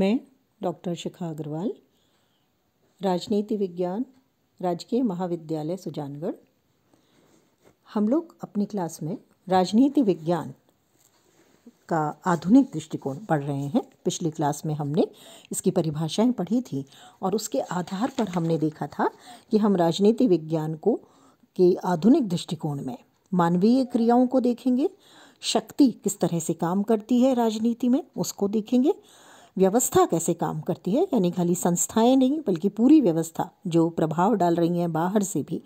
मैं डॉक्टर शिखा अग्रवाल राजनीति विज्ञान राजकीय महाविद्यालय सुजानगढ़ हम लोग अपनी क्लास में राजनीति विज्ञान का आधुनिक दृष्टिकोण पढ़ रहे हैं पिछली क्लास में हमने इसकी परिभाषाएं पढ़ी थी और उसके आधार पर हमने देखा था कि हम राजनीति विज्ञान को के आधुनिक दृष्टिकोण में मानवीय क्रियाओं को देखेंगे शक्ति किस तरह से काम करती है राजनीति में उसको देखेंगे व्यवस्था कैसे काम करती है यानी खाली संस्थाएं नहीं बल्कि पूरी व्यवस्था जो प्रभाव डाल रही हैं बाहर से भी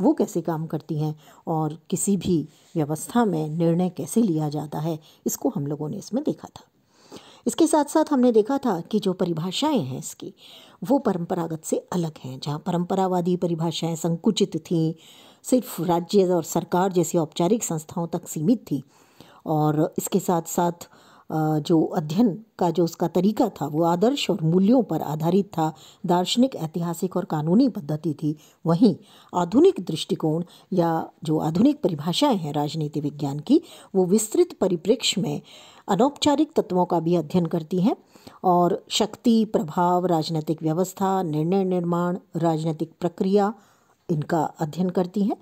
वो कैसे काम करती हैं और किसी भी व्यवस्था में निर्णय कैसे लिया जाता है इसको हम लोगों ने इसमें देखा था इसके साथ साथ हमने देखा था कि जो परिभाषाएं हैं इसकी वो परंपरागत से अलग हैं जहाँ परंपरावादी परिभाषाएं संकुचित थीं सिर्फ राज्य और सरकार जैसी औपचारिक संस्थाओं तक सीमित थी और इसके साथ साथ जो अध्ययन का जो उसका तरीका था वो आदर्श और मूल्यों पर आधारित था दार्शनिक ऐतिहासिक और कानूनी पद्धति थी वहीं आधुनिक दृष्टिकोण या जो आधुनिक परिभाषाएं हैं राजनीति विज्ञान की वो विस्तृत परिप्रेक्ष्य में अनौपचारिक तत्वों का भी अध्ययन करती हैं और शक्ति प्रभाव राजनीतिक व्यवस्था निर्णय निर्माण राजनीतिक प्रक्रिया इनका अध्ययन करती हैं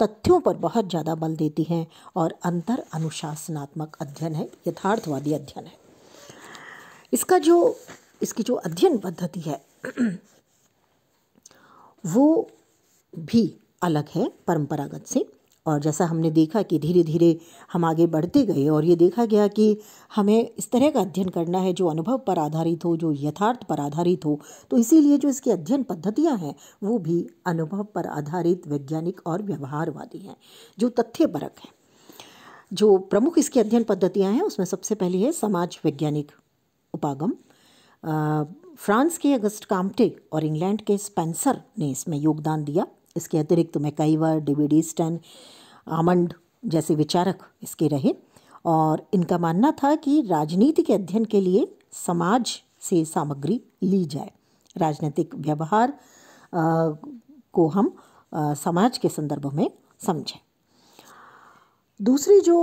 तथ्यों पर बहुत ज़्यादा बल देती हैं और अंतर अनुशासनात्मक अध्ययन है यथार्थवादी अध्ययन है इसका जो इसकी जो अध्ययन पद्धति है वो भी अलग है परंपरागत से और जैसा हमने देखा कि धीरे धीरे हम आगे बढ़ते गए और ये देखा गया कि हमें इस तरह का अध्ययन करना है जो अनुभव पर आधारित हो जो यथार्थ पर आधारित हो तो इसीलिए जो इसकी अध्ययन पद्धतियाँ हैं वो भी अनुभव पर आधारित वैज्ञानिक और व्यवहारवादी हैं जो तथ्यपरक हैं जो प्रमुख इसकी अध्ययन पद्धतियाँ हैं उसमें सबसे पहली है समाज वैज्ञानिक उपागम फ्रांस के अगस्त कामटे और इंग्लैंड के स्पेंसर ने इसमें योगदान दिया इसके अतिरिक्त मैं कई बार डीवीडी स्टन आमंड जैसे विचारक इसके रहे और इनका मानना था कि राजनीति के अध्ययन के लिए समाज से सामग्री ली जाए राजनीतिक व्यवहार को हम आ, समाज के संदर्भ में समझें दूसरी जो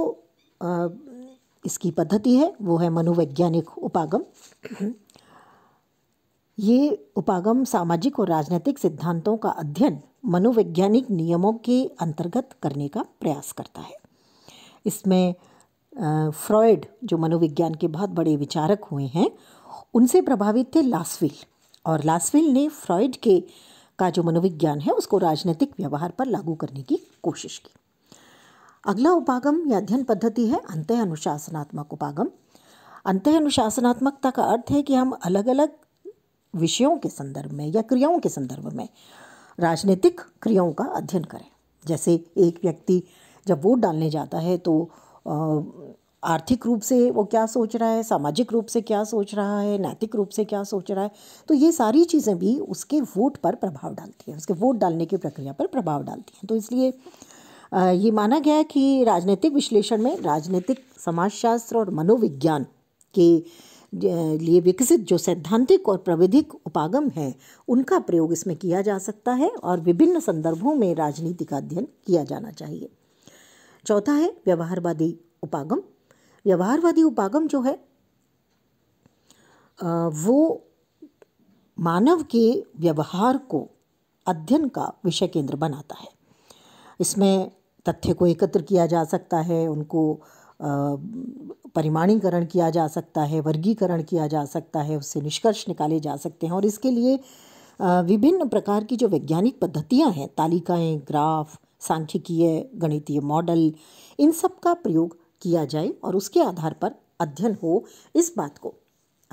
आ, इसकी पद्धति है वो है मनोवैज्ञानिक उपागम ये उपागम सामाजिक और राजनीतिक सिद्धांतों का अध्ययन मनोवैज्ञानिक नियमों के अंतर्गत करने का प्रयास करता है इसमें फ्रॉयड जो मनोविज्ञान के बहुत बड़े विचारक हुए हैं उनसे प्रभावित थे लासविल और लासविल ने फ्रॉयड के का जो मनोविज्ञान है उसको राजनीतिक व्यवहार पर लागू करने की कोशिश की अगला उपागम या अध्ययन पद्धति है अंत अनुशासनात्मक उपागम अंत अनुशासनात्मकता का अर्थ है कि हम अलग अलग विषयों के संदर्भ में या क्रियाओं के संदर्भ में राजनीतिक क्रियाओं का अध्ययन करें जैसे एक व्यक्ति जब वोट डालने जाता है तो आर्थिक रूप से वो क्या सोच रहा है सामाजिक रूप से क्या सोच रहा है नैतिक रूप से क्या सोच रहा है तो ये सारी चीज़ें भी उसके वोट पर प्रभाव डालती हैं उसके वोट डालने की प्रक्रिया पर प्रभाव डालती हैं तो इसलिए ये माना गया है कि राजनीतिक विश्लेषण में राजनीतिक समाजशास्त्र और मनोविज्ञान के लिए विकसित जो सैद्धांतिक और प्रविधिक उपागम हैं उनका प्रयोग इसमें किया जा सकता है और विभिन्न संदर्भों में राजनीति का अध्ययन किया जाना चाहिए चौथा है व्यवहारवादी उपागम व्यवहारवादी उपागम जो है वो मानव के व्यवहार को अध्ययन का विषय केंद्र बनाता है इसमें तथ्य को एकत्र किया जा सकता है उनको परिमाणीकरण किया जा सकता है वर्गीकरण किया जा सकता है उससे निष्कर्ष निकाले जा सकते हैं और इसके लिए विभिन्न प्रकार की जो वैज्ञानिक पद्धतियाँ हैं तालिकाएँ ग्राफ सांख्यिकीय गणितीय मॉडल इन सब का प्रयोग किया जाए और उसके आधार पर अध्ययन हो इस बात को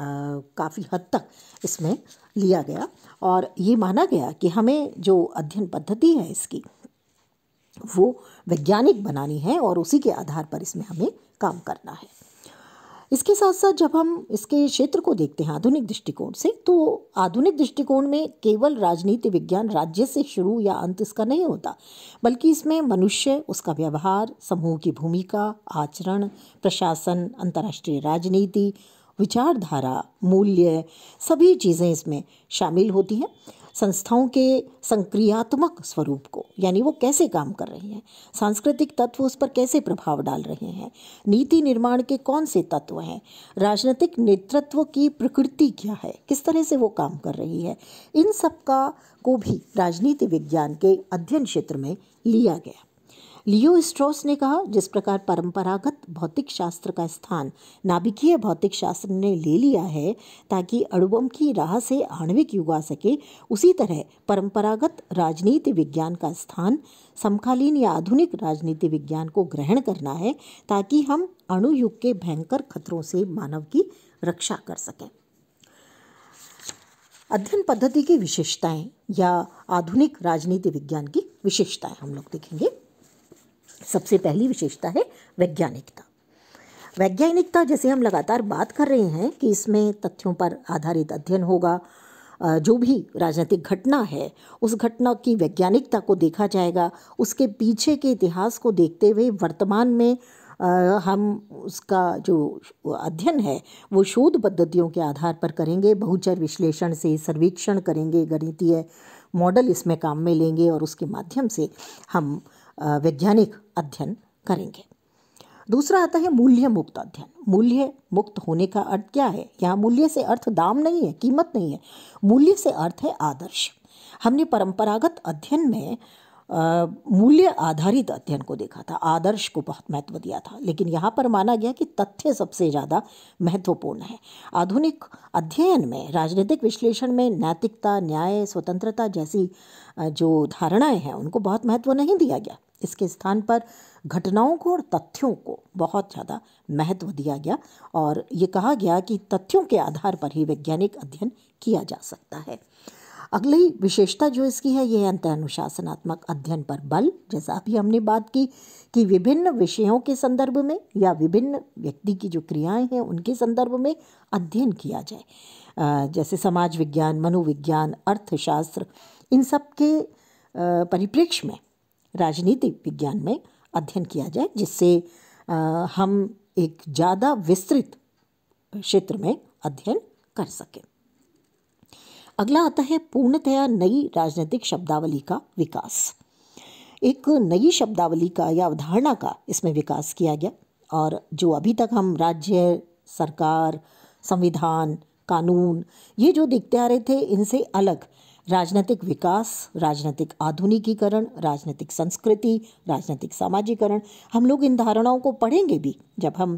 काफ़ी हद तक इसमें लिया गया और ये माना गया कि हमें जो अध्ययन पद्धति है इसकी वो वैज्ञानिक बनानी है और उसी के आधार पर इसमें हमें काम करना है इसके साथ साथ जब हम इसके क्षेत्र को देखते हैं आधुनिक दृष्टिकोण से तो आधुनिक दृष्टिकोण में केवल राजनीति विज्ञान राज्य से शुरू या अंत इसका नहीं होता बल्कि इसमें मनुष्य उसका व्यवहार समूह की भूमिका आचरण प्रशासन अंतर्राष्ट्रीय राजनीति विचारधारा मूल्य सभी चीज़ें इसमें शामिल होती हैं संस्थाओं के संक्रियात्मक स्वरूप को यानी वो कैसे काम कर रही हैं सांस्कृतिक तत्व उस पर कैसे प्रभाव डाल रहे हैं नीति निर्माण के कौन से तत्व हैं राजनीतिक नेतृत्व की प्रकृति क्या है किस तरह से वो काम कर रही है इन सब का को भी राजनीति विज्ञान के अध्ययन क्षेत्र में लिया गया लियो स्ट्रोस ने कहा जिस प्रकार परंपरागत भौतिक शास्त्र का स्थान नाभिकीय भौतिक शास्त्र ने ले लिया है ताकि अणुबम की राह से आणविक युग आ सके उसी तरह परंपरागत राजनीति विज्ञान का स्थान समकालीन या आधुनिक राजनीति विज्ञान को ग्रहण करना है ताकि हम अणुयुग के भयंकर खतरों से मानव की रक्षा कर सकें अध्ययन पद्धति की विशेषताएं या आधुनिक राजनीति विज्ञान की विशेषताएं हम लोग देखेंगे सबसे पहली विशेषता है वैज्ञानिकता वैज्ञानिकता जैसे हम लगातार बात कर रहे हैं कि इसमें तथ्यों पर आधारित अध्ययन होगा जो भी राजनीतिक घटना है उस घटना की वैज्ञानिकता को देखा जाएगा उसके पीछे के इतिहास को देखते हुए वर्तमान में हम उसका जो अध्ययन है वो शोध पद्धतियों के आधार पर करेंगे बहुचर विश्लेषण से सर्वेक्षण करेंगे गणितीय मॉडल इसमें काम में लेंगे और उसके माध्यम से हम वैज्ञानिक अध्ययन करेंगे दूसरा आता है मूल्य मुक्त अध्ययन मूल्य मुक्त होने का अर्थ क्या है यहाँ मूल्य से अर्थ दाम नहीं है कीमत नहीं है मूल्य से अर्थ है आदर्श हमने परंपरागत अध्ययन में मूल्य आधारित अध्ययन को देखा था आदर्श को बहुत महत्व दिया था लेकिन यहाँ पर माना गया कि तथ्य सबसे ज़्यादा महत्वपूर्ण है आधुनिक अध्ययन में राजनीतिक विश्लेषण में नैतिकता न्याय स्वतंत्रता जैसी जो धारणाएं हैं उनको बहुत महत्व नहीं दिया गया इसके स्थान पर घटनाओं को और तथ्यों को बहुत ज़्यादा महत्व दिया गया और ये कहा गया कि तथ्यों के आधार पर ही वैज्ञानिक अध्ययन किया जा सकता है अगली विशेषता जो इसकी है ये अंतर अनुशासनात्मक अध्ययन पर बल जैसा अभी हमने बात की कि विभिन्न विषयों के संदर्भ में या विभिन्न व्यक्ति की जो क्रियाएं हैं उनके संदर्भ में अध्ययन किया जाए जैसे समाज विज्ञान मनोविज्ञान अर्थशास्त्र इन सब के परिप्रेक्ष्य में राजनीतिक विज्ञान में अध्ययन किया जाए जिससे हम एक ज़्यादा विस्तृत क्षेत्र में अध्ययन कर सकें अगला आता है पूर्णतया नई राजनीतिक शब्दावली का विकास एक नई शब्दावली का या अवधारणा का इसमें विकास किया गया और जो अभी तक हम राज्य सरकार संविधान कानून ये जो देखते आ रहे थे इनसे अलग राजनीतिक विकास राजनीतिक आधुनिकीकरण राजनीतिक संस्कृति राजनीतिक सामाजिकरण हम लोग इन धारणाओं को पढ़ेंगे भी जब हम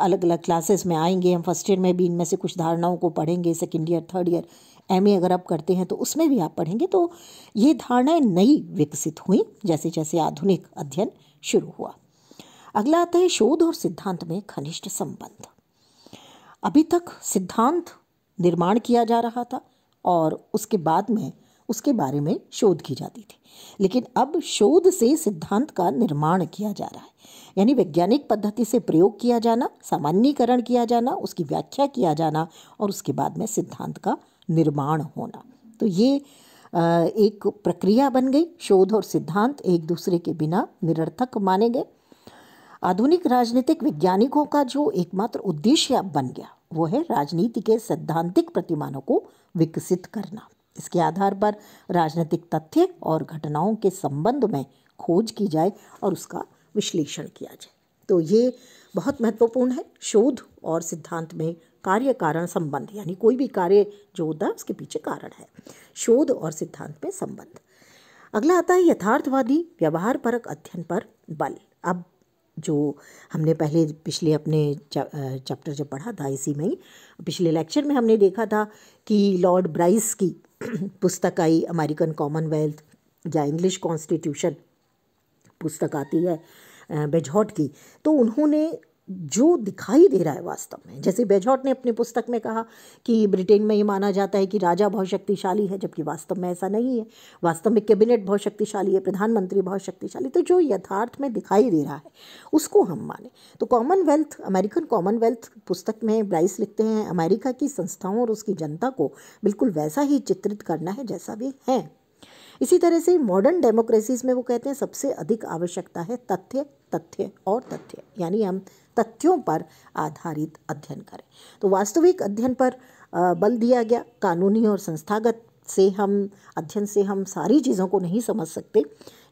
अलग अलग क्लासेस में आएंगे हम फर्स्ट ईयर में भी इनमें से कुछ धारणाओं को पढ़ेंगे second year third year M अगर आप करते हैं तो उसमें भी आप पढ़ेंगे तो ये धारणाएँ नई विकसित हुई जैसे जैसे आधुनिक अध्ययन शुरू हुआ अगला आता है शोध और सिद्धांत में घनिष्ठ संबंध अभी तक सिद्धांत निर्माण किया जा रहा था और उसके बाद में उसके बारे में शोध की जाती थी लेकिन अब शोध से सिद्धांत का निर्माण किया जा रहा है यानी वैज्ञानिक पद्धति से प्रयोग किया जाना सामान्यकरण किया जाना उसकी व्याख्या किया जाना और उसके बाद में सिद्धांत का निर्माण होना तो ये एक प्रक्रिया बन गई शोध और सिद्धांत एक दूसरे के बिना निरर्थक माने गए आधुनिक राजनीतिक वैज्ञानिकों का जो एकमात्र उद्देश्य अब बन गया वो है राजनीति के सैद्धांतिक प्रतिमानों को विकसित करना इसके आधार पर राजनीतिक तथ्य और घटनाओं के संबंध में खोज की जाए और उसका विश्लेषण किया जाए तो ये बहुत महत्वपूर्ण है शोध और सिद्धांत में कार्य कारण संबंध यानी कोई भी कार्य जो होता है उसके पीछे कारण है शोध और सिद्धांत में संबंध अगला आता है यथार्थवादी व्यवहार परक अध्ययन पर बल अब जो हमने पहले पिछले अपने चैप्टर जब पढ़ा था इसी में ही पिछले लेक्चर में हमने देखा था कि लॉर्ड ब्राइस की पुस्तक आई अमेरिकन कॉमनवेल्थ या इंग्लिश कॉन्स्टिट्यूशन पुस्तक आती है बेजहॉट की तो उन्होंने जो दिखाई दे रहा है वास्तव में जैसे बेजॉट ने अपनी पुस्तक में कहा कि ब्रिटेन में ये माना जाता है कि राजा बहुत शक्तिशाली है जबकि वास्तव में ऐसा नहीं है वास्तव में कैबिनेट बहुत शक्तिशाली है प्रधानमंत्री बहुत शक्तिशाली तो जो यथार्थ में दिखाई दे रहा है उसको हम माने तो कॉमनवेल्थ अमेरिकन कॉमनवेल्थ पुस्तक में ब्राइस लिखते हैं अमेरिका की संस्थाओं और उसकी जनता को बिल्कुल वैसा ही चित्रित करना है जैसा भी है इसी तरह से मॉडर्न डेमोक्रेसीज में वो कहते हैं सबसे अधिक आवश्यकता है तथ्य तथ्य और तथ्य यानी हम तथ्यों पर आधारित अध्ययन करें तो वास्तविक अध्ययन पर बल दिया गया कानूनी और संस्थागत से हम अध्ययन से हम सारी चीज़ों को नहीं समझ सकते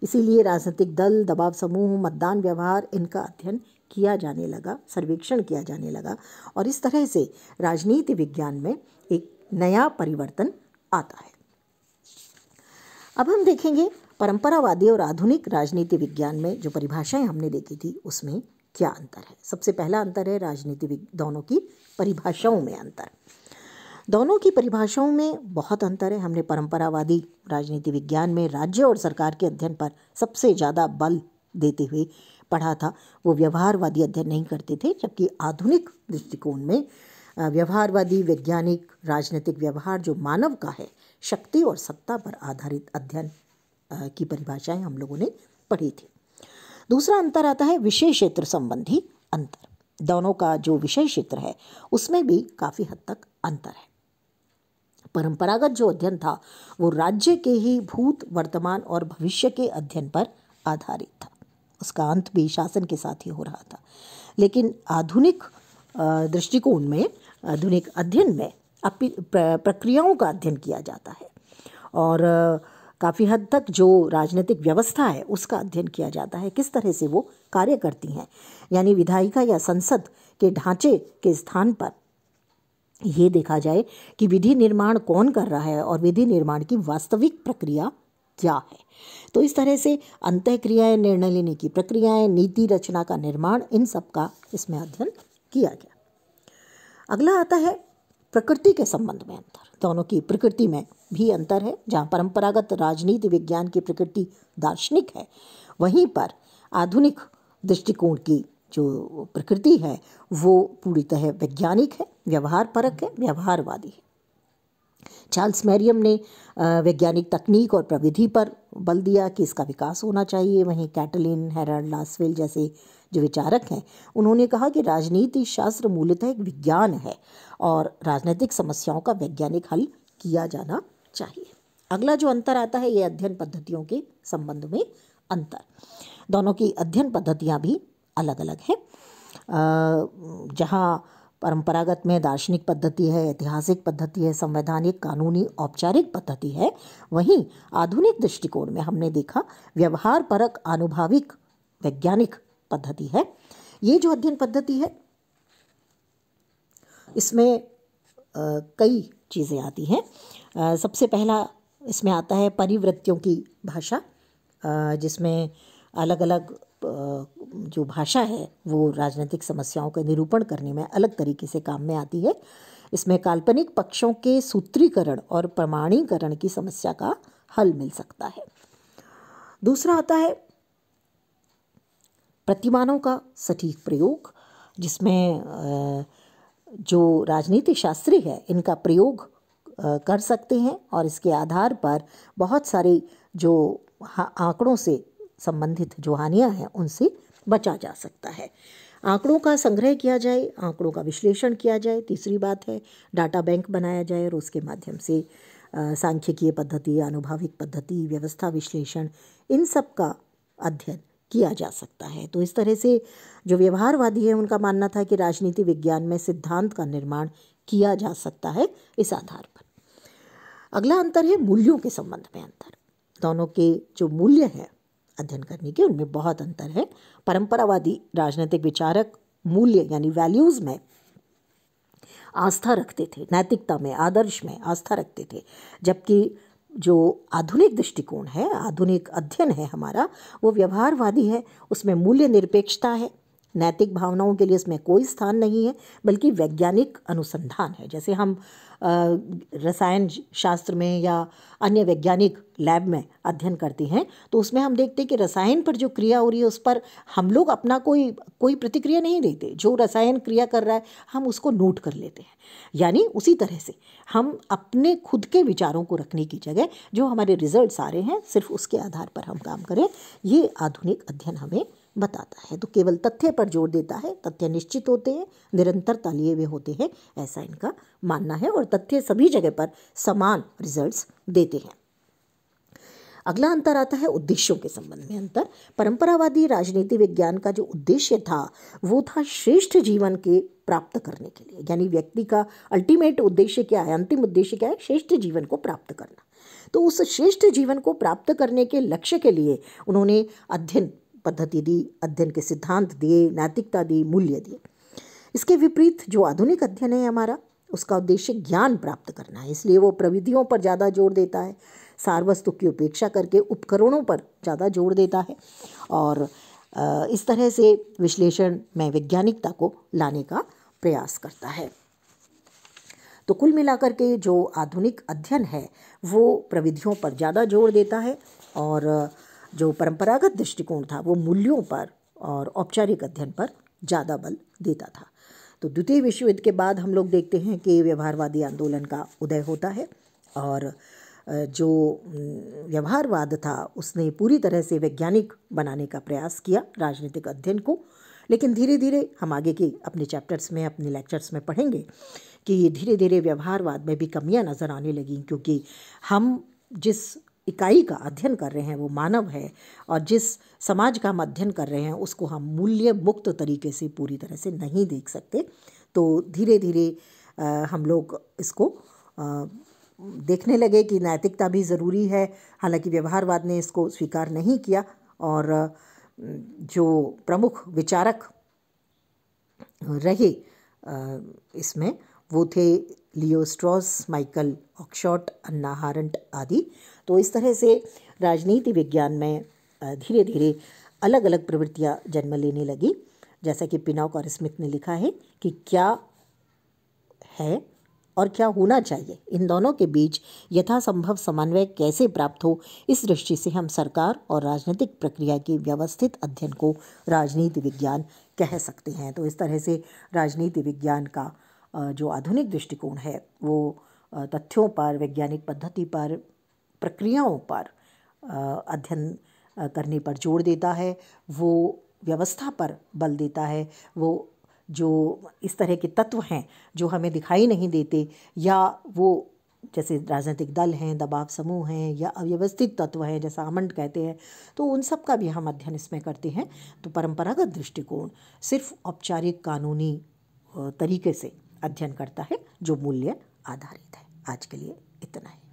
इसीलिए राजनीतिक दल दबाव समूह मतदान व्यवहार इनका अध्ययन किया जाने लगा सर्वेक्षण किया जाने लगा और इस तरह से राजनीति विज्ञान में एक नया परिवर्तन आता है अब हम देखेंगे परंपरावादी और आधुनिक राजनीति विज्ञान में जो परिभाषाएं हमने देखी थी उसमें क्या अंतर है सबसे पहला अंतर है राजनीति दोनों की परिभाषाओं में अंतर दोनों की परिभाषाओं में बहुत अंतर है हमने परंपरावादी राजनीति विज्ञान में राज्य और सरकार के अध्ययन पर सबसे ज़्यादा बल देते हुए पढ़ा था वो व्यवहारवादी अध्ययन नहीं करते थे जबकि आधुनिक दृष्टिकोण में व्यवहारवादी वैज्ञानिक राजनीतिक व्यवहार जो मानव का है शक्ति और सत्ता पर आधारित अध्ययन की परिभाषाएं हम लोगों ने पढ़ी थी दूसरा अंतर आता है विषय क्षेत्र संबंधी अंतर दोनों का जो विषय क्षेत्र है उसमें भी काफ़ी हद तक अंतर है परंपरागत जो अध्ययन था वो राज्य के ही भूत वर्तमान और भविष्य के अध्ययन पर आधारित था उसका अंत भी शासन के साथ ही हो रहा था लेकिन आधुनिक दृष्टिकोण में आधुनिक अध्ययन में प्रक्रियाओं का अध्ययन किया जाता है और काफ़ी हद तक जो राजनीतिक व्यवस्था है उसका अध्ययन किया जाता है किस तरह से वो कार्य करती हैं यानी विधायिका या संसद के ढांचे के स्थान पर ये देखा जाए कि विधि निर्माण कौन कर रहा है और विधि निर्माण की वास्तविक प्रक्रिया क्या है तो इस तरह से अंत क्रियाएँ निर्णय लेने की प्रक्रियाएं नीति रचना का निर्माण इन सब का इसमें अध्ययन किया गया अगला आता है प्रकृति के संबंध में अंतर दोनों की प्रकृति में भी अंतर है जहाँ परंपरागत राजनीति विज्ञान की प्रकृति दार्शनिक है वहीं पर आधुनिक दृष्टिकोण की जो प्रकृति है वो पूरी तरह वैज्ञानिक है व्यवहार परक है व्यवहारवादी है चार्ल्स मैरियम ने वैज्ञानिक तकनीक और प्रविधि पर बल दिया कि इसका विकास होना चाहिए वहीं कैटलिन हेरल्ड लासवेल जैसे जो विचारक हैं उन्होंने कहा कि राजनीति शास्त्र मूलतः एक विज्ञान है और राजनीतिक समस्याओं का वैज्ञानिक हल किया जाना चाहिए अगला जो अंतर आता है ये अध्ययन पद्धतियों के संबंध में अंतर दोनों की अध्ययन पद्धतियाँ भी अलग अलग हैं जहाँ परंपरागत में दार्शनिक पद्धति है ऐतिहासिक पद्धति है संवैधानिक कानूनी औपचारिक पद्धति है वहीं आधुनिक दृष्टिकोण में हमने देखा व्यवहार परक आनुभाविक वैज्ञानिक पद्धति है ये जो अध्ययन पद्धति है इसमें कई चीज़ें आती हैं सबसे पहला इसमें आता है परिवृत्तियों की भाषा जिसमें अलग अलग जो भाषा है वो राजनीतिक समस्याओं का निरूपण करने में अलग तरीके से काम में आती है इसमें काल्पनिक पक्षों के सूत्रीकरण और प्रमाणीकरण की समस्या का हल मिल सकता है दूसरा आता है प्रतिमानों का सटीक प्रयोग जिसमें जो राजनीतिक शास्त्री है इनका प्रयोग कर सकते हैं और इसके आधार पर बहुत सारे जो आंकड़ों से संबंधित जो हानियाँ हैं उनसे बचा जा सकता है आंकड़ों का संग्रह किया जाए आंकड़ों का विश्लेषण किया जाए तीसरी बात है डाटा बैंक बनाया जाए और उसके माध्यम से सांख्यिकीय पद्धति अनुभाविक पद्धति व्यवस्था विश्लेषण इन सब का अध्ययन किया जा सकता है तो इस तरह से जो व्यवहारवादी है उनका मानना था कि राजनीति विज्ञान में सिद्धांत का निर्माण किया जा सकता है इस आधार पर अगला अंतर है मूल्यों के संबंध में अंतर दोनों के जो मूल्य हैं अध्ययन करने के उनमें बहुत अंतर है परंपरावादी राजनीतिक विचारक मूल्य यानी वैल्यूज़ में आस्था रखते थे नैतिकता में आदर्श में आस्था रखते थे जबकि जो आधुनिक दृष्टिकोण है आधुनिक अध्ययन है हमारा वो व्यवहारवादी है उसमें मूल्य निरपेक्षता है नैतिक भावनाओं के लिए इसमें कोई स्थान नहीं है बल्कि वैज्ञानिक अनुसंधान है जैसे हम रसायन शास्त्र में या अन्य वैज्ञानिक लैब में अध्ययन करते हैं तो उसमें हम देखते हैं कि रसायन पर जो क्रिया हो रही है उस पर हम लोग अपना कोई कोई प्रतिक्रिया नहीं देते जो रसायन क्रिया कर रहा है हम उसको नोट कर लेते हैं यानी उसी तरह से हम अपने खुद के विचारों को रखने की जगह जो हमारे रिजल्ट आ रहे हैं सिर्फ उसके आधार पर हम काम करें ये आधुनिक अध्ययन हमें बताता है तो केवल तथ्य पर जोर देता है तथ्य निश्चित होते हैं निरंतरता लिए हुए होते हैं ऐसा इनका मानना है और तथ्य सभी जगह पर समान रिजल्ट्स देते हैं अगला अंतर आता है उद्देश्यों के संबंध में अंतर परंपरावादी राजनीति विज्ञान का जो उद्देश्य था वो था श्रेष्ठ जीवन के प्राप्त करने के लिए यानी व्यक्ति का अल्टीमेट उद्देश्य क्या है अंतिम उद्देश्य क्या है श्रेष्ठ जीवन को प्राप्त करना तो उस श्रेष्ठ जीवन को प्राप्त करने के लक्ष्य के लिए उन्होंने अध्ययन पद्धति दी अध्ययन के सिद्धांत दिए नैतिकता दी मूल्य दिए इसके विपरीत जो आधुनिक अध्ययन है हमारा उसका उद्देश्य ज्ञान प्राप्त करना है इसलिए वो प्रविधियों पर ज़्यादा जोर देता है सार वस्तु की उपेक्षा करके उपकरणों पर ज़्यादा जोर देता है और इस तरह से विश्लेषण में वैज्ञानिकता को लाने का प्रयास करता है तो कुल मिलाकर के जो आधुनिक अध्ययन है वो प्रविधियों पर ज़्यादा जोर देता है और जो परंपरागत दृष्टिकोण था वो मूल्यों पर और औपचारिक अध्ययन पर ज़्यादा बल देता था तो द्वितीय विश्व युद्ध के बाद हम लोग देखते हैं कि व्यवहारवादी आंदोलन का उदय होता है और जो व्यवहारवाद था उसने पूरी तरह से वैज्ञानिक बनाने का प्रयास किया राजनीतिक अध्ययन को लेकिन धीरे धीरे हम आगे के अपने चैप्टर्स में अपने लेक्चर्स में पढ़ेंगे कि धीरे धीरे व्यवहारवाद में भी कमियां नज़र आने लगी क्योंकि हम जिस इकाई का अध्ययन कर रहे हैं वो मानव है और जिस समाज का हम अध्ययन कर रहे हैं उसको हम मूल्य मुक्त तरीके से पूरी तरह से नहीं देख सकते तो धीरे धीरे हम लोग इसको देखने लगे कि नैतिकता भी ज़रूरी है हालांकि व्यवहारवाद ने इसको स्वीकार नहीं किया और जो प्रमुख विचारक रहे इसमें वो थे Leo Strauss Michael Oakeshott Hannah Arendt आदि तो इस तरह से राजनीति विज्ञान में धीरे धीरे अलग अलग प्रवृत्तियाँ जन्म लेने लगी जैसा कि पिनाक और स्मिथ ने लिखा है कि क्या है और क्या होना चाहिए इन दोनों के बीच यथासंभव समन्वय कैसे प्राप्त हो इस दृष्टि से हम सरकार और राजनीतिक प्रक्रिया के व्यवस्थित अध्ययन को राजनीति विज्ञान कह सकते हैं तो इस तरह से राजनीति विज्ञान का जो आधुनिक दृष्टिकोण है वो तथ्यों पर वैज्ञानिक पद्धति पर प्रक्रियाओं पर अध्ययन करने पर जोर देता है वो व्यवस्था पर बल देता है वो जो इस तरह के तत्व हैं जो हमें दिखाई नहीं देते या वो जैसे राजनीतिक दल हैं दबाव समूह हैं या अव्यवस्थित तत्व हैं जैसा आमंड कहते हैं तो उन सब का भी हम अध्ययन इसमें करते हैं तो परंपरागत दृष्टिकोण सिर्फ औपचारिक कानूनी तरीके से अध्ययन करता है जो मूल्य आधारित है आज के लिए इतना ही